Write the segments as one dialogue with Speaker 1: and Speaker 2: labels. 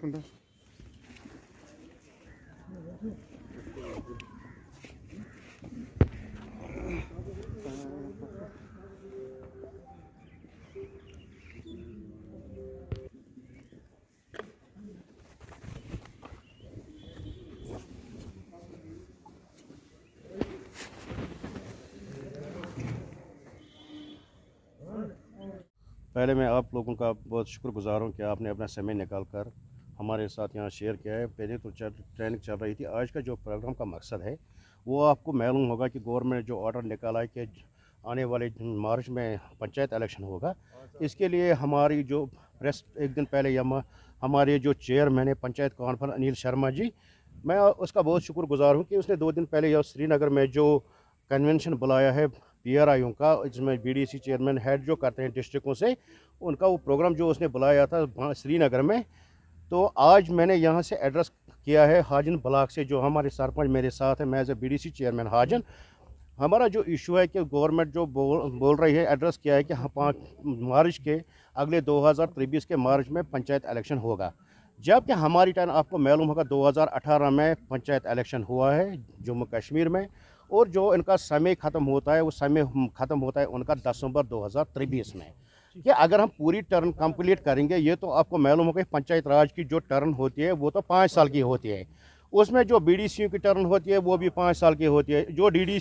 Speaker 1: पहले मैं आप लोगों का बहुत शुक्रगुजार हूं कि आपने अपना समय निकाल कर हमारे साथ यहाँ शेयर किया है पहले तो चल ट्रेनिंग चल रही थी आज का जो प्रोग्राम का मकसद है वो आपको मालूम होगा कि गवर्नमेंट जो ऑर्डर निकाला है कि आने वाले मार्च में पंचायत इलेक्शन होगा इसके लिए हमारी जो प्रेस एक दिन पहले यम हमारे जो चेयरमैन है पंचायत कॉन्फ्रेंस अनिल शर्मा जी मैं उसका बहुत शुक्रगुजार हूँ कि उसने दो दिन पहले यह श्रीनगर में जो कन्वेंशन बुलाया है पी आर आईओं का जिसमें B D C chairman head जो करते हैं डिस्ट्रिक्टों से उनका वो प्रोग्राम जो उसने बुलाया था श्रीनगर में तो आज मैंने यहाँ से एड्रेस किया है हाजन ब्लाक से जो हमारे सरपंच मेरे साथ हैं मैं एज ए बी चेयरमैन हाजन हमारा जो इशू है कि गवर्नमेंट जो बोल बोल रही है एड्रेस किया है कि हम हाँ, पाँच मार्च के अगले 2023 के मार्च में पंचायत इलेक्शन होगा जबकि हमारी टाइम आपको मालूम होगा 2018 में पंचायत इलेक्शन हुआ है जम्मू कश्मीर में और जो इनका समय ख़त्म होता है वो समय ख़त्म होता है उनका दिसंबर 2023 में कि अगर हम पूरी टर्न कंप्लीट करेंगे ये तो आपको मालूम होगा पंचायत राज की जो टर्न होती है वो तो पाँच साल की होती है उसमें जो बी की टर्न होती है वो भी पाँच साल की होती है जो डी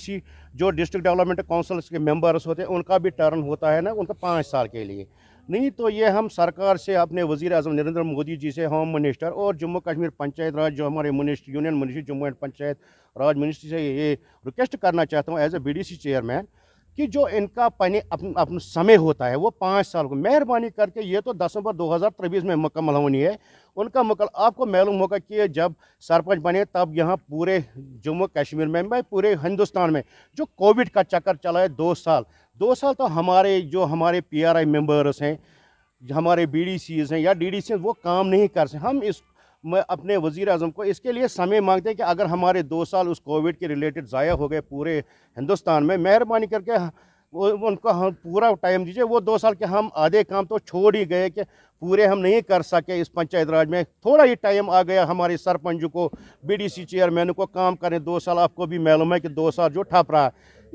Speaker 1: जो डिस्ट्रिक्ट डेवलपमेंट काउंसिल्स के मेंबर्स होते हैं उनका भी टर्न होता है ना उनका पाँच साल के लिए नहीं तो ये हम सरकार से अपने वजीर अजम नरेंद्र मोदी जी से होम मिनिस्टर और जम्मू कश्मीर पंचायत राज जो हमारे minister union minister Jammu and Panchayat Raj ministry से ये रिक्वेस्ट करना चाहता हूँ एज ए बी डी चेयरमैन कि जो इनका पने अपन अपन समय होता है वो पाँच साल को मेहरबानी करके ये तो दसंबर 2023 में मुकम्मल होनी है उनका मुकल आपको मालूम होगा कि जब सरपंच बने तब यहाँ पूरे जम्मू कश्मीर में भाई पूरे हिंदुस्तान में जो कोविड का चक्कर चला है दो साल दो साल तो हमारे जो हमारे पी आर आई मेम्बर्स हैं हमारे बी डी सीज़ हैं या डी डी सी वो काम नहीं कर सकते हम इस मैं अपने वज़ी अजम को इसके लिए समय मांगते हैं कि अगर हमारे दो साल उस कोविड के रिलेटेड ज़ाया हो गए पूरे हिंदुस्तान में मेहरबानी करके उनको हम पूरा टाइम दीजिए वो दो साल के हम आधे काम तो छोड़ ही गए कि पूरे हम नहीं कर सके इस पंचायत राज में थोड़ा ही टाइम आ गया हमारे सरपंच को बीडीसी चेयरमैन को काम करें दो साल आपको भी मालूम है कि दो साल जो ठप रहा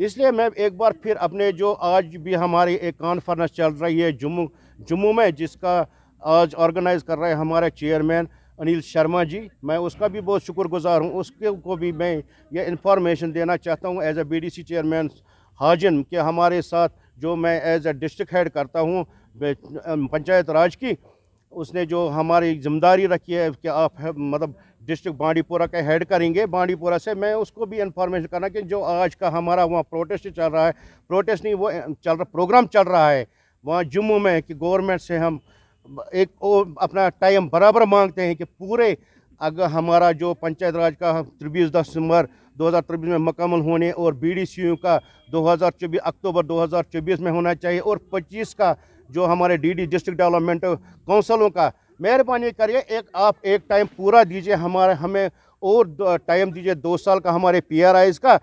Speaker 1: इसलिए मैं एक बार फिर अपने जो आज भी हमारी एक कॉन्फ्रेंस चल रही है जम्मू जम्मू में जिसका आज ऑर्गेनाइज़ कर रहे हैं हमारे चेयरमैन अनिल शर्मा जी मैं उसका भी बहुत शुक्रगुजार हूँ उसके को भी मैं ये इन्फॉर्मेशन देना चाहता हूँ एज ए बी डी सी चेयरमैन हाजिन के हमारे साथ जो मैं एज ए डिस्ट्रिक्ट हेड करता हूँ पंचायत राज की उसने जो हमारी जिम्मेदारी रखी है कि आप है, मतलब डिस्ट्रिक्ट बांडीपुरा का हेड करेंगे बांडीपुरा से मैं उसको भी इन्फॉर्मेशन करना कि जो आज का हमारा वहाँ प्रोटेस्ट चल रहा है प्रोटेस्ट नहीं वो चल रहा प्रोग्राम चल रहा है वहाँ जम्मू में कि गवर्नमेंट से हम एक ओ, अपना टाइम बराबर मांगते हैं कि पूरे अगर हमारा जो पंचायत राज का त्रिबीस दिसंबर 2023 में मकमल होने और यू का 2024 अक्टूबर 2024 में होना चाहिए और 25 का जो हमारे डीडी डिस्ट्रिक्ट डेवलपमेंट काउंसलों का मेहरबानी करिए एक आप एक टाइम पूरा दीजिए हमारे हमें और टाइम दीजिए दो साल का हमारे पी का